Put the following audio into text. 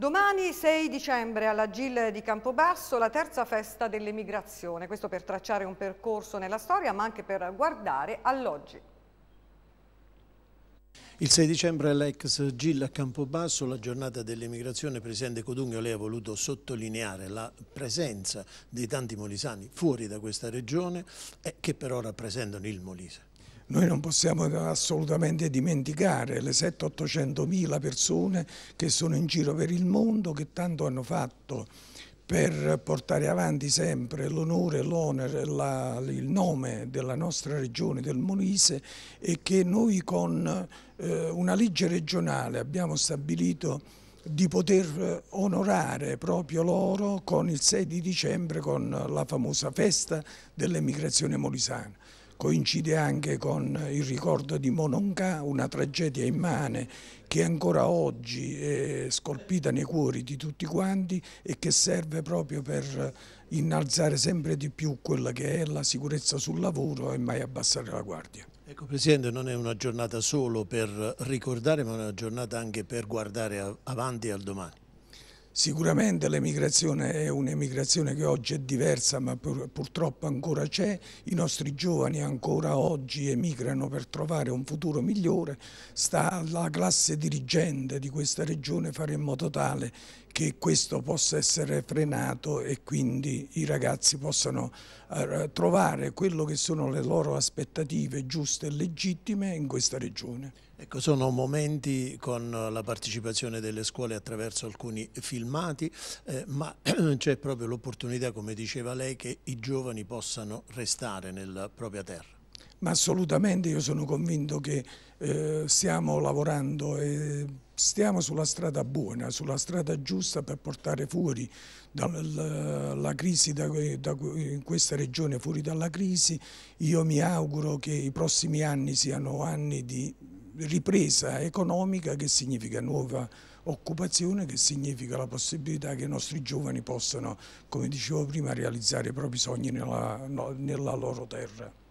Domani 6 dicembre alla GIL di Campobasso la terza festa dell'emigrazione, questo per tracciare un percorso nella storia ma anche per guardare all'oggi. Il 6 dicembre all'ex GIL a Campobasso, la giornata dell'emigrazione, Presidente Codugno, lei ha voluto sottolineare la presenza dei tanti molisani fuori da questa regione eh, che però rappresentano il Molise. Noi non possiamo assolutamente dimenticare le 7-800 mila persone che sono in giro per il mondo, che tanto hanno fatto per portare avanti sempre l'onore, l'onere, il nome della nostra regione del Molise e che noi con eh, una legge regionale abbiamo stabilito di poter eh, onorare proprio loro con il 6 di dicembre con la famosa festa dell'emigrazione molisana coincide anche con il ricordo di Mononca, una tragedia immane che ancora oggi è scolpita nei cuori di tutti quanti e che serve proprio per innalzare sempre di più quella che è la sicurezza sul lavoro e mai abbassare la guardia. Ecco Presidente, non è una giornata solo per ricordare ma è una giornata anche per guardare avanti al domani. Sicuramente l'emigrazione è un'emigrazione che oggi è diversa ma pur, purtroppo ancora c'è, i nostri giovani ancora oggi emigrano per trovare un futuro migliore, sta alla classe dirigente di questa regione fare in modo tale che questo possa essere frenato e quindi i ragazzi possano eh, trovare quello che sono le loro aspettative giuste e legittime in questa regione. Ecco, sono momenti con la partecipazione delle scuole attraverso alcuni film calmati, eh, ma c'è proprio l'opportunità, come diceva lei, che i giovani possano restare nella propria terra. Ma assolutamente io sono convinto che eh, stiamo lavorando e stiamo sulla strada buona, sulla strada giusta per portare fuori dalla, la crisi, da, da, in questa regione fuori dalla crisi. Io mi auguro che i prossimi anni siano anni di ripresa economica che significa nuova occupazione, che significa la possibilità che i nostri giovani possano, come dicevo prima, realizzare i propri sogni nella, nella loro terra.